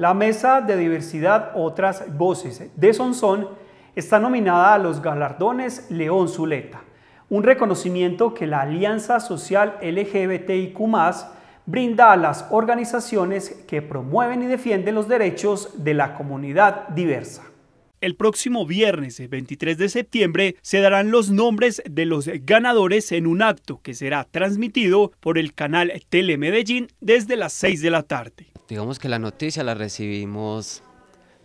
La Mesa de Diversidad Otras Voces de Sonsón está nominada a los galardones León Zuleta, un reconocimiento que la Alianza Social LGBTIQ brinda a las organizaciones que promueven y defienden los derechos de la comunidad diversa. El próximo viernes 23 de septiembre se darán los nombres de los ganadores en un acto que será transmitido por el canal Medellín desde las 6 de la tarde digamos que la noticia la recibimos,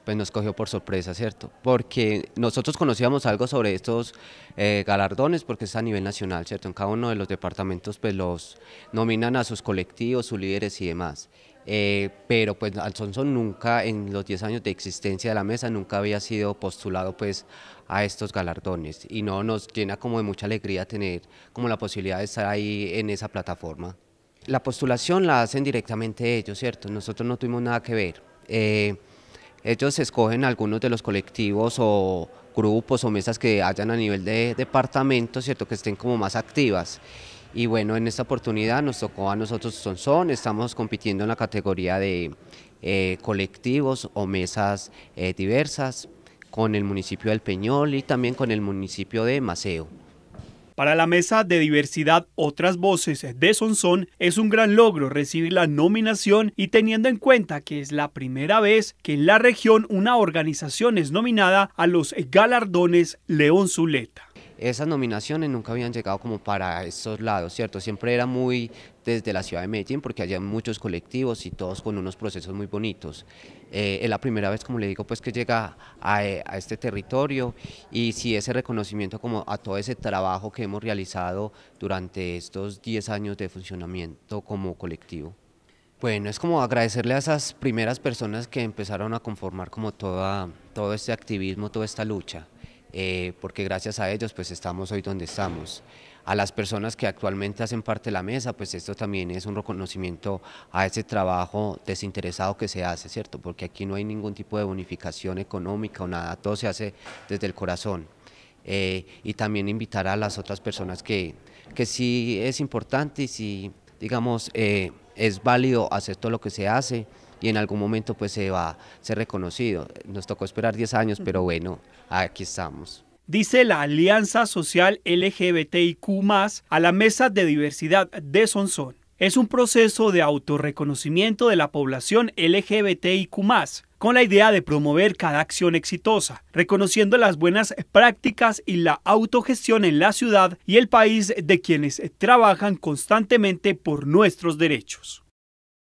pues nos cogió por sorpresa, ¿cierto? Porque nosotros conocíamos algo sobre estos eh, galardones, porque es a nivel nacional, ¿cierto? En cada uno de los departamentos, pues los nominan a sus colectivos, sus líderes y demás. Eh, pero pues Alfonso nunca, en los 10 años de existencia de la mesa, nunca había sido postulado pues a estos galardones y no nos llena como de mucha alegría tener como la posibilidad de estar ahí en esa plataforma la postulación la hacen directamente ellos, ¿cierto? Nosotros no tuvimos nada que ver. Eh, ellos escogen algunos de los colectivos o grupos o mesas que hayan a nivel de departamento, ¿cierto? Que estén como más activas. Y bueno, en esta oportunidad nos tocó a nosotros son, estamos compitiendo en la categoría de eh, colectivos o mesas eh, diversas con el municipio del Peñol y también con el municipio de Maceo. Para la mesa de diversidad Otras Voces de Sonsón es un gran logro recibir la nominación y teniendo en cuenta que es la primera vez que en la región una organización es nominada a los galardones León Zuleta esas nominaciones nunca habían llegado como para esos lados, ¿cierto? Siempre era muy desde la ciudad de Medellín porque hay muchos colectivos y todos con unos procesos muy bonitos. Eh, es la primera vez, como le digo, pues que llega a, este territorio y sí, ese reconocimiento como a todo ese trabajo que hemos realizado durante estos 10 años de funcionamiento como colectivo. Bueno, es como agradecerle a esas primeras personas que empezaron a conformar como toda, todo este activismo, toda esta lucha. Eh, porque gracias a ellos pues estamos hoy donde estamos. A las personas que actualmente hacen parte de la mesa, pues esto también es un reconocimiento a ese trabajo desinteresado que se hace, ¿cierto? Porque aquí no hay ningún tipo de bonificación económica o nada, todo se hace desde el corazón. Eh, y también invitar a las otras personas que, que sí es importante y si digamos, eh, es válido hacer todo lo que se hace, y en algún momento pues se va a ser reconocido. Nos tocó esperar 10 años, pero bueno, aquí estamos. Dice la Alianza Social LGBTIQ a la Mesa de Diversidad de Sonsón. Es un proceso de autorreconocimiento de la población LGBTIQ con la idea de promover cada acción exitosa, reconociendo las buenas prácticas y la autogestión en la ciudad y el país de quienes trabajan constantemente por nuestros derechos.